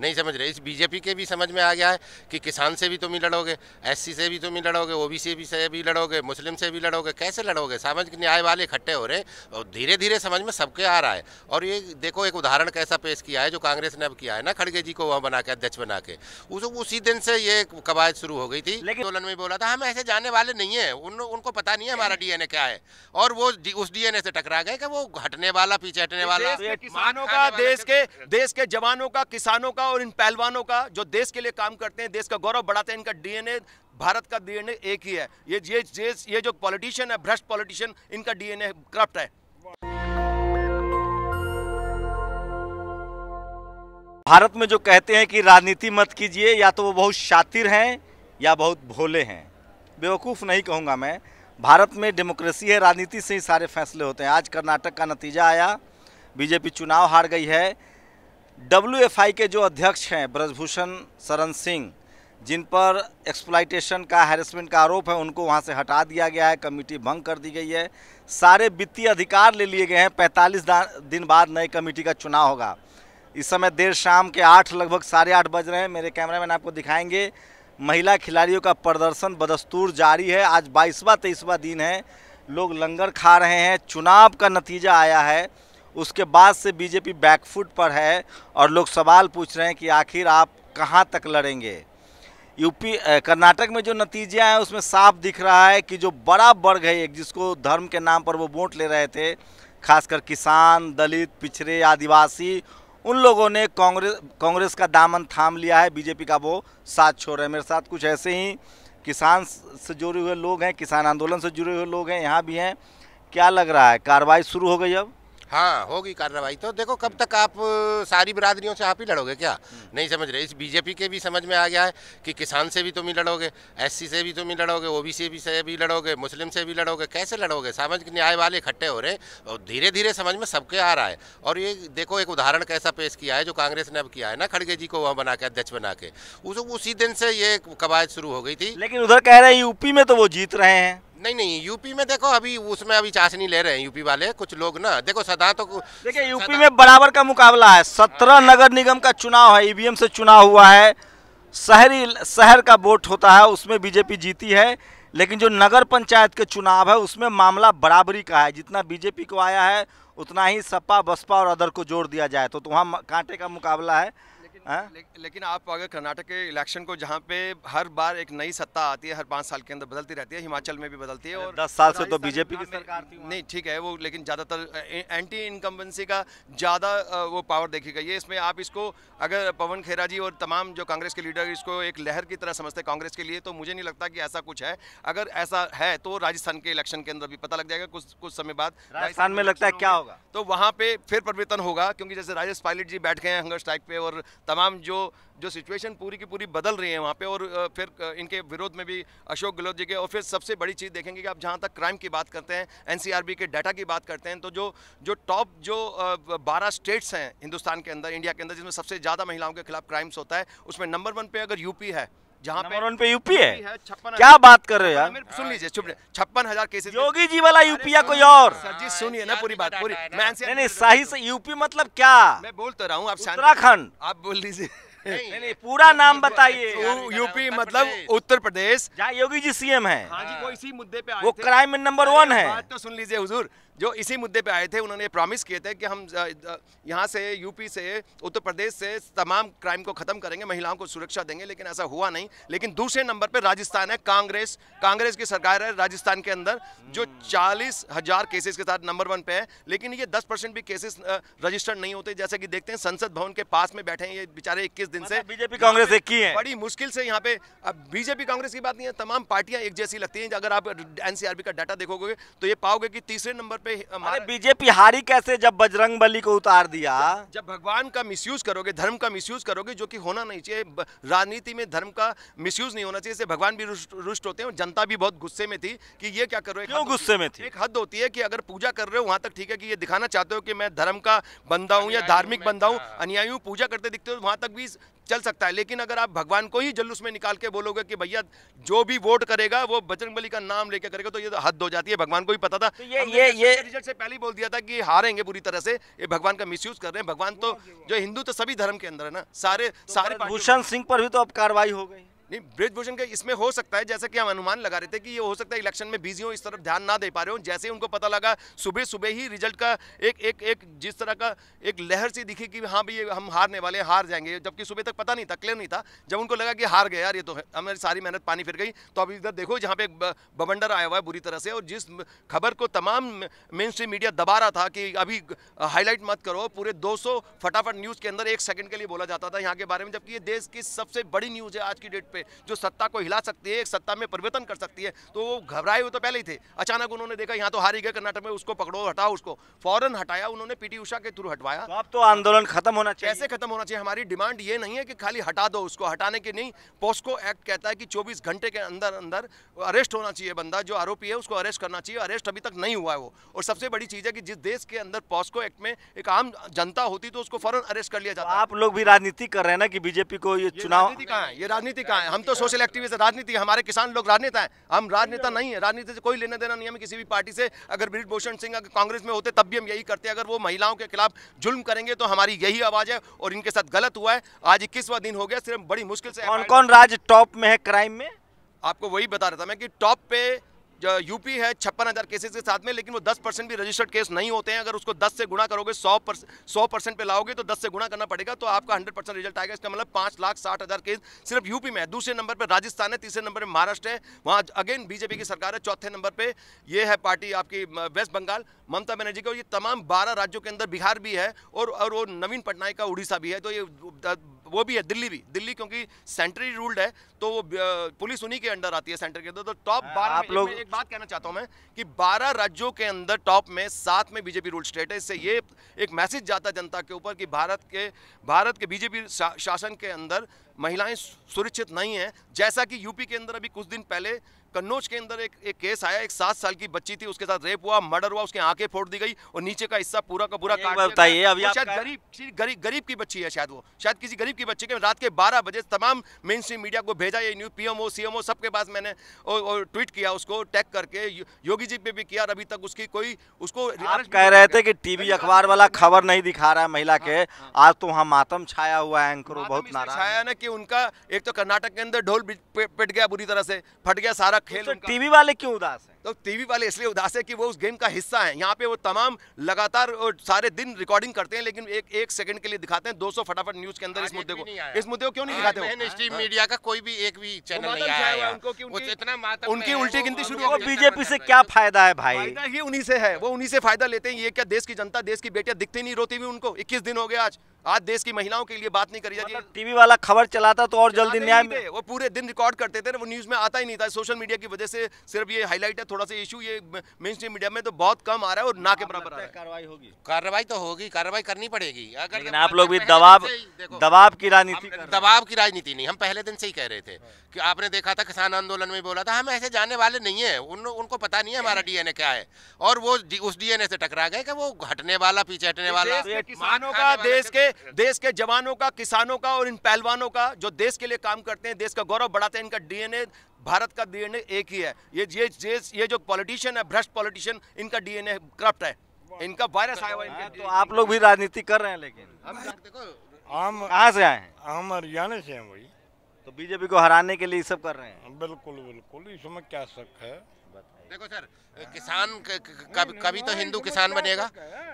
नहीं समझ रहे इस बीजेपी के भी समझ में आ गया है कि किसान से भी तुम ही लड़ोगे एस से भी तुम ही लड़ोगे ओ से भी लड़ोगे मुस्लिम से भी लड़ोगे कैसे लड़ोगे सामाजिक न्याय वाले इकट्ठे हो रहे और धीरे धीरे समझ में सबके आ रहा है और ये देखो एक उदाहरण कैसा पेश किया है जो कांग्रेस ने अब किया है ना खड़गे जी को वहाँ बना के अध्यक्ष बना के उस उसी दिन से ये कवायद शुरू हो गई थी आंदोलन में बोला था हम ऐसे जाने वाले नहीं है उन, उनको पता नहीं है हमारा डीएनए क्या है और वो उस डीएनए से टकरा गए कि वो हटने वाला पीछे हटने वाला किसानों का देश के देश के जवानों का किसानों का और इन पहलवानों का जो देश के लिए काम करते हैं देश का गौरव बढ़ाते हैं इनका डीएनए भारत का डीएनए एक ही है ये ये ये जो पॉलिटिशियन है भ्रष्ट पॉलिटिशियन इनका डीएनए करप्ट है भारत में जो कहते हैं कि राजनीति मत कीजिए या तो वो बहुत शातिर हैं या बहुत भोले हैं बेवकूफ़ नहीं कहूँगा मैं भारत में डेमोक्रेसी है राजनीति से ही सारे फैसले होते हैं आज कर्नाटक का नतीजा आया बीजेपी चुनाव हार गई है आई के जो अध्यक्ष हैं ब्रजभूषण शरण सिंह जिन पर एक्सप्लाइटेशन का हैरेसमेंट का आरोप है उनको वहाँ से हटा दिया गया है कमेटी भंग कर दी गई है सारे वित्तीय अधिकार ले लिए गए हैं 45 दिन बाद नए कमेटी का चुनाव होगा इस समय देर शाम के आठ लगभग साढ़े आठ बज रहे हैं मेरे कैमरामैन आपको दिखाएंगे महिला खिलाड़ियों का प्रदर्शन बदस्तूर जारी है आज बाईसवा तेईसवा दिन है लोग लंगर खा रहे हैं चुनाव का नतीजा आया है उसके बाद से बीजेपी बैकफुट पर है और लोग सवाल पूछ रहे हैं कि आखिर आप कहाँ तक लड़ेंगे यूपी कर्नाटक में जो नतीजे आए उसमें साफ दिख रहा है कि जो बड़ा वर्ग है एक जिसको धर्म के नाम पर वो वोट ले रहे थे खासकर किसान दलित पिछड़े आदिवासी उन लोगों ने कांग्रेस कांग्रेस का दामन थाम लिया है बीजेपी का वो साथ छोड़ रहे हैं मेरे साथ कुछ ऐसे ही किसान से जुड़े हुए लोग हैं किसान आंदोलन से जुड़े हुए लोग हैं यहाँ भी हैं क्या लग रहा है कार्रवाई शुरू हो गई अब हाँ होगी कार्रवाई तो देखो कब तक आप सारी बरादरियों से आप ही लड़ोगे क्या हम्म। नहीं समझ रहे इस बीजेपी के भी समझ में आ गया है कि किसान से भी तुम ही लड़ोगे एससी से भी तुम ही लड़ोगे ओबीसी से भी लड़ोगे मुस्लिम से भी लड़ोगे कैसे लड़ोगे सामाजिक न्याय वाले इकट्ठे हो रहे हैं और धीरे धीरे समझ में सबके आ रहा है और ये देखो एक उदाहरण कैसा पेश किया है जो कांग्रेस ने अब किया है ना खड़गे जी को वहाँ बना के अध्यक्ष बना के उसी दिन से ये कवायद शुरू हो गई थी लेकिन उधर कह रहे हैं यूपी में तो वो जीत रहे हैं नहीं नहीं यूपी में देखो अभी उसमें अभी चाशनी ले रहे हैं यूपी वाले कुछ लोग ना देखो सदा तो देखिए यूपी में बराबर का मुकाबला है सत्रह हाँ, नगर हाँ। निगम का चुनाव है ईवीएम e से चुनाव हुआ है शहरी शहर का वोट होता है उसमें बीजेपी जीती है लेकिन जो नगर पंचायत के चुनाव है उसमें मामला बराबरी का है जितना बीजेपी को आया है उतना ही सपा बसपा और अदर को जोड़ दिया जाए तो, तो वहाँ कांटे का मुकाबला है है? हाँ? ले, लेकिन आप अगर कर्नाटक के इलेक्शन को जहाँ पे हर बार एक नई सत्ता आती है हर पाँच साल के अंदर बदलती रहती है हिमाचल में भी बदलती है और दस साल से तो बीजेपी की सरकार थी नहीं ठीक है वो लेकिन ज़्यादातर एंटी इनकम्बेंसी का ज़्यादा वो पावर देखी गई है इसमें आप इसको अगर पवन खेरा जी और तमाम जो कांग्रेस के लीडर इसको एक लहर की तरह समझते हैं कांग्रेस के लिए तो मुझे नहीं लगता कि ऐसा कुछ है अगर ऐसा है तो राजस्थान के इलेक्शन के अंदर भी पता लग जाएगा कुछ कुछ समय बाद राजस्थान में लगता है क्या होगा तो वहाँ पे फिर परिवर्तन होगा क्योंकि जैसे राजेश पायलट जी बैठ गए हैं हंगर स्ट्राइक पे और तमाम जो जो सिचुएशन पूरी की पूरी बदल रही है वहाँ पे और फिर इनके विरोध में भी अशोक गहलोत जी के और फिर सबसे बड़ी चीज़ देखेंगे कि आप जहाँ तक क्राइम की बात करते हैं एनसीआरबी के डाटा की बात करते हैं तो जो जो टॉप जो बारह स्टेट्स हैं हिंदुस्तान के अंदर इंडिया के अंदर जिसमें सबसे ज़्यादा महिलाओं के खिलाफ क्राइम्स होता है उसमें नंबर वन पर अगर यूपी है जहाँ पे यूपी है क्या बात कर रहे हो यार सुन लीजिए चुप छप्पन हजार केसेस योगी जी वाला यूपी या कोई और सर जी सुनिए ना पूरी बात पूरी मैं नहीं नहीं सही से यूपी मतलब क्या मैं बोल तो रहा हूँ आप उत्तराखंड आप बोल लीजिए नहीं, नहीं, पूरा नाम बताइए यूपी मतलब उत्तर प्रदेश योगी जी सीएम है हाँ जी वो इसी मुद्दे पे वो क्राइम नंबर वन है तो सुन लीजिए हुजूर जो इसी मुद्दे पे आए थे उन्होंने प्रॉमिस किए थे कि हम यहाँ से यूपी से उत्तर प्रदेश से तमाम क्राइम को ख़त्म करेंगे महिलाओं को सुरक्षा देंगे लेकिन ऐसा हुआ नहीं लेकिन दूसरे नंबर पर राजस्थान है कांग्रेस कांग्रेस की सरकार है राजस्थान के अंदर जो चालीस हज़ार केसेस के साथ नंबर वन पे है लेकिन ये दस परसेंट भी केसेस रजिस्टर्ड नहीं होते जैसे कि देखते हैं संसद भवन के पास में बैठे हैं ये बेचारे इक्कीस दिन से मतलब बीजेपी कांग्रेस एक ही है बड़ी मुश्किल से यहाँ पे अब बीजेपी कांग्रेस की बात नहीं है तमाम पार्टियां एक जैसी लगती हैं अगर आप एनसीआरबी का डाटा देखोगे तो ये पाओगे कि तीसरे नंबर पे हमारे बीजेपी हारी कैसे जब बजरंग बली को उतार दिया जब भगवान का मिसयूज करोगे धर्म का मिसयूज करोगे जो कि होना नहीं चाहिए राजनीति में धर्म का मिसयूज नहीं होना चाहिए इससे भगवान भी रुष्ट होते हैं जनता भी बहुत गुस्से में थी कि ये क्या कर रहे हो क्यों गुस्से में थी एक हद होती है कि अगर पूजा कर रहे हो वहाँ तक ठीक है कि ये दिखाना चाहते हो कि मैं धर्म का बंदा हूँ या धार्मिक बंदा हूँ हाँ। अनुयायी पूजा करते दिखते हो वहां तक भी चल सकता है लेकिन अगर आप भगवान को ही जुलूस में निकाल के बोलोगे कि भैया जो भी वोट करेगा वो बजरंग का नाम लेकर करेगा तो ये तो हद हो जाती है भगवान को ही पता था तो ये ये ये रिजल्ट से पहले ही बोल दिया था कि हारेंगे पूरी तरह से ये भगवान का मिसयूज कर रहे हैं भगवान तो जो हिंदू तो सभी धर्म के अंदर है ना सारे तो सारे भूषण सिंह पर भी तो अब कार्रवाई हो गई नहीं भूषण का इसमें हो सकता है जैसा कि हम अनुमान लगा रहे थे कि ये हो सकता है इलेक्शन में बिजी हो इस तरफ ध्यान ना दे पा रहे हो जैसे उनको पता लगा सुबह सुबह ही रिजल्ट का एक एक एक जिस तरह का एक लहर सी दिखी कि हाँ भाई हम हारने वाले हार जाएंगे जबकि सुबह तक पता नहीं था क्लियर नहीं था जब उनको लगा कि हार गया यार ये तो हमारी सारी मेहनत पानी फिर गई तो अब इधर देखो जहाँ पे एक बवंडर आया हुआ है बुरी तरह से और जिस खबर को तमाम मेन स्ट्रीम मीडिया दबा रहा था कि अभी हाईलाइट मत करो पूरे दो फटाफट न्यूज़ के अंदर एक सेकेंड के लिए बोला जाता था यहाँ के बारे में जबकि ये देश की सबसे बड़ी न्यूज़ है आज की डेट पे जो सत्ता को हिला सकती है एक सत्ता में परिवर्तन कर सकती है तो वो घबराए हुए तो पहले ही थे अचानक उन्होंने देखा यहाँ तो हारी गए कर्नाटक में उसको पकड़ो हटाओ उसको फौरन हटाया उन्होंने पीटी उषा के थ्रू हटवाया तो अब तो आंदोलन खत्म होना चाहिए कैसे खत्म होना चाहिए हमारी डिमांड ये नहीं है कि खाली हटा दो उसको हटाने के नहीं पोस्को एक्ट कहता है कि चौबीस घंटे के अंदर अंदर अरेस्ट होना चाहिए बंदा जो आरोपी है उसको अरेस्ट करना चाहिए अरेस्ट अभी तक नहीं हुआ है वो और सबसे बड़ी चीज़ है कि जिस देश के अंदर पॉस्को एक्ट में एक आम जनता होती तो उसको फौरन अरेस्ट कर लिया जाता तो आप लोग भी राजनीति कर रहे हैं ना कि बीजेपी को ये, ये चुनाव कहाँ है ये राजनीति कहाँ है हैं हम तो सोशल एक्टिविस्ट राजनीति हमारे किसान लोग राजनेता है हम राजनेता नहीं है राजनीति से कोई लेना देना नहीं हमें किसी भी पार्टी से अगर ब्रिज भूषण सिंह अगर कांग्रेस में होते तब भी हम यही करते अगर वो महिलाओं के खिलाफ जुल्म करेंगे तो हमारी यही आवाज़ है और इनके साथ गलत हुआ है आज इक्कीसवा दिन हो गया सिर्फ बड़ी मुश्किल से कौन कौन राज्य टॉप में है क्राइम में आपको वही बता रहा था मैं कि टॉप पे जो यूपी है छप्पन हज़ार केसेज के साथ में लेकिन वो दस परसेंट भी रजिस्टर्ड केस नहीं होते हैं अगर उसको दस से गुणा करोगे सौ सौ परसेंट पर लाओगे तो दस से गुणा करना पड़ेगा तो आपका हंड्रेड परसेंट रिजल्ट आएगा इसका मतलब पाँच लाख साठ हज़ार केस सिर्फ यूपी में है दूसरे नंबर पर राजस्थान है तीसरे नंबर पर महाराष्ट्र है वहाँ अगेन बीजेपी की सरकार है चौथे नंबर पर यह है पार्टी आपकी वेस्ट बंगाल ममता बनर्जी का ये तमाम बारह राज्यों के अंदर बिहार भी है और और वो नवीन पटनायक का उड़ीसा भी है तो ये वो भी है दिल्ली भी दिल्ली क्योंकि सेंट्रली रूल्ड है तो वो पुलिस उन्हीं के अंडर आती है सेंटर के अंदर तो टॉप हाँ, बारह आप लोग एक बात कहना चाहता हूँ मैं कि बारह राज्यों के अंदर टॉप में सात में बीजेपी रूल स्टेट है इससे ये एक मैसेज जाता है जनता के ऊपर कि भारत के भारत के बीजेपी शासन के अंदर महिलाएं सुरक्षित नहीं हैं जैसा कि यूपी के अंदर अभी कुछ दिन पहले कन्नौज के अंदर एक एक केस आया एक सात साल की बच्ची थी उसके साथ रेप हुआ मर्डर हुआ उसकी आंखें फोड़ दी गई और नीचे का हिस्सा पूरा का पूरा काट बताइए अभी शायद गरीब गरीब गरीब की बच्ची है शायद वो शायद किसी गरीब की बच्ची के रात के बारह बजे तमाम मेन स्ट्रीम मीडिया को भेजा ये न्यूज पी पीएमओ सीएमओ सबके पास मैंने ट्वीट किया उसको टैग करके योगी जी पे भी किया और अभी तक उसकी कोई उसको कह रहे थे कि टीवी अखबार वाला खबर नहीं दिखा रहा है महिला हाँ, के हाँ। आज तो वहाँ मातम छाया हुआ है एंकरों बहुत नाराज छाया ना कि उनका एक तो कर्नाटक के अंदर ढोल पिट गया बुरी तरह से फट गया सारा खेल तो टीवी वाले क्यों उदास हैं तो टीवी वाले इसलिए उदास है कि वो उस गेम का हिस्सा है यहाँ पे वो तमाम लगातार सारे दिन रिकॉर्डिंग करते हैं लेकिन एक एक सेकंड के लिए दिखाते हैं 200 फटाफट न्यूज के अंदर इस मुद्दे को इस मुद्दे को क्यों नहीं दिखाते मीडिया हाँ, हाँ। का कोई भी एक भी चैनल नहीं आया उनकी उल्टी गिनती शुरू हो बीजेपी से क्या फायदा है भाई ये ही उन्हीं से है वो उन्हीं से फायदा लेते हैं ये क्या देश की जनता देश की बेटियां दिखती नहीं रोती भी उनको इक्कीस दिन हो गया आज आज देश की महिलाओं के लिए बात नहीं करी जाती मतलब टीवी वाला खबर चलाता तो और जल्दी न्याय वो पूरे दिन रिकॉर्ड करते थे वो न्यूज़ में आता ही नहीं था सोशल मीडिया की वजह से सिर्फ ये हाईलाइट है थोड़ा सा इशू ये मेन स्ट्रीम मीडिया में तो बहुत कम आ रहा है और ना के बराबर कार्रवाई होगी कार्रवाई तो होगी कार्रवाई करनी पड़ेगी अगर आप लोग भी दबाव दबाव की राजनीति दबाव की राजनीति नहीं हम पहले दिन से ही कह रहे थे हाँ। की आपने देखा था किसान आंदोलन में बोला था हम ऐसे जाने वाले नहीं है उनको पता नहीं है हमारा डीएनए क्या है और वो उस डीएनए से टकरा गए कि वो हटने वाला पीछे हटने वाला किसानों का देश के देश के जवानों का किसानों का और इन पहलवानों का जो देश के लिए काम करते हैं देश का गौरव बढ़ाते हैं इनका डीएनए भारत का डीएनए एक ही है ये ये ये जो पॉलिटिशियन है भ्रष्ट पॉलिटिशियन इनका डीएनए करप्ट है इनका वायरस आया हुआ तो आप लोग भी राजनीति कर रहे हैं लेकिन हम कहाँ से आए हैं हम हरियाणा से हैं भाई तो बीजेपी को हराने के लिए सब कर रहे हैं बिल्कुल बिल्कुल इसमें क्या शक है देखो सर किसान कभी तो हिंदू तो किसान बनेगा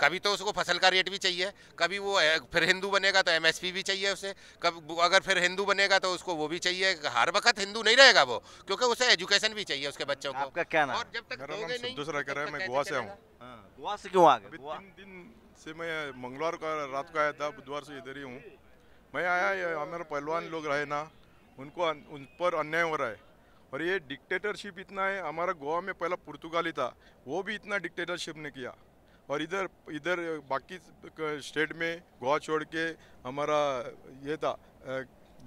कभी तो उसको फसल का रेट भी चाहिए कभी वो फिर हिंदू बनेगा तो एमएसपी भी चाहिए उसे कभी अगर फिर हिंदू बनेगा तो उसको वो भी चाहिए हर वक्त हिंदू नहीं रहेगा वो क्योंकि उसे एजुकेशन भी चाहिए उसके बच्चों को आपका क्या नाम और जब तक दोगे नहीं दूसरा रहा है मैं गोवा से हूँ हाँ, गोवा से क्यों आ दिन से मैं मंगलवार रात को आया था बुधवार से इधर ही हूँ मैं आया हमारे पहलवान लोग रहे ना उनको उन पर अन्याय हो रहा है और ये डिक्टेटरशिप इतना है हमारा गोवा में पहला पुर्तगाली था वो भी इतना डिक्टेटरशिप ने किया और इधर इधर बाकी स्टेट में गोवा छोड़ के हमारा ये था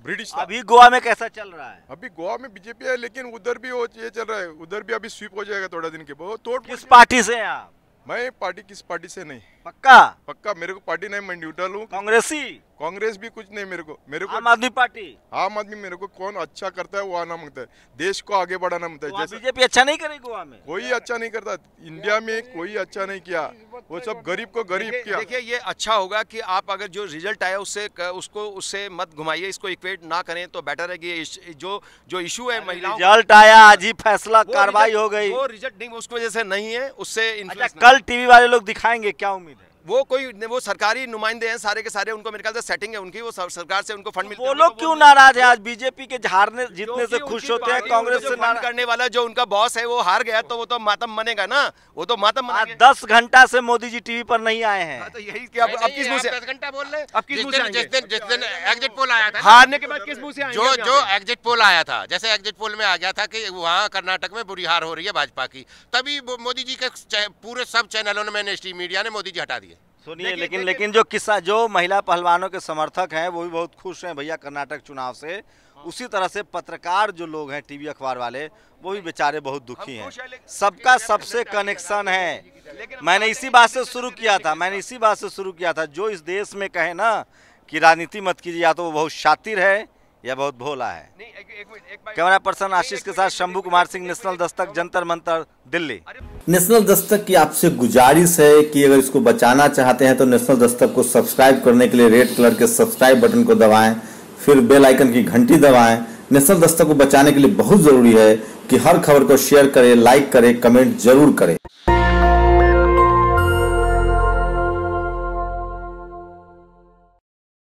ब्रिटिश अभी गोवा में कैसा चल रहा है अभी गोवा में बीजेपी है लेकिन उधर भी वो ये चल रहा है उधर भी अभी स्वीप हो जाएगा थोड़ा दिन के बहुत तोड़ किस पार्टी से आप मैं पार्टी किस पार्टी से नहीं पक्का पक्का मेरे को पार्टी नहीं मैं न्यूट्रल हूँ कांग्रेसी कांग्रेस भी कुछ नहीं मेरे को मेरे को आम आदमी पार्टी आम आदमी मेरे को कौन अच्छा करता है वो आना मांगता है देश को आगे बढ़ाना मांगता है तो बीजेपी अच्छा नहीं करेगी गोवा में कोई अच्छा नहीं करता इंडिया में कोई अच्छा नहीं किया वो सब गरीब को गरीब किया देखिए ये अच्छा होगा कि आप अगर जो रिजल्ट आया उससे उसको उससे मत घुमाइए इसको इक्वेट ना करें तो बेटर है कि जो जो इशू है महिला रिजल्ट आया आज ही फैसला कार्रवाई हो गई वो रिजल्ट नहीं उसकी वजह से नहीं है उससे अच्छा, कल टीवी वाले लोग दिखाएंगे क्या उम्मीद वो कोई वो सरकारी नुमाइंदे हैं सारे के सारे उनको मेरे ख्याल से सेटिंग है उनकी वो सरकार से उनको फंड मिलता वो लोग क्यों नाराज है आज बीजेपी के हारने जितने से खुश होते हैं कांग्रेस से नाराज करने वाला जो उनका बॉस है वो हार गया तो वो तो मातम मनेगा ना वो तो मातम दस घंटा से मोदी जी टीवी पर नहीं आए हैं हाँ, तो यही किस से जिस दिन एग्जिट पोल आया था हारने के बाद किस मुंह से जो जो एग्जिट पोल आया था जैसे एग्जिट पोल में आ गया था की वहाँ कर्नाटक में बुरी हार हो रही है भाजपा की तभी मोदी जी के पूरे सब चैनलों ने मैंने मीडिया ने मोदी जी हटा दिया सुनिए लेकिन लेकिन जो किस्सा जो महिला पहलवानों के समर्थक हैं वो भी बहुत खुश हैं भैया कर्नाटक चुनाव से हाँ। उसी तरह से पत्रकार जो लोग हैं टीवी अखबार वाले वो भी बेचारे बहुत दुखी हैं सबका सबसे कनेक्शन है मैंने इसी बात से शुरू किया था मैंने इसी बात से शुरू किया था जो इस देश में कहे ना कि राजनीति मत कीजिए या तो वो बहुत शातिर है यह बहुत भोला है कैमरा पर्सन आशीष के साथ शंभू कुमार सिंह नेशनल दस्तक जंतर मंतर दिल्ली नेशनल दस्तक की आपसे गुजारिश है कि अगर इसको बचाना चाहते हैं तो नेशनल दस्तक को सब्सक्राइब करने के लिए रेड कलर के सब्सक्राइब बटन को दबाएं फिर बेल आइकन की घंटी दबाएं नेशनल दस्तक को बचाने के लिए बहुत जरूरी है कि हर खबर को शेयर करें लाइक करें कमेंट जरूर करें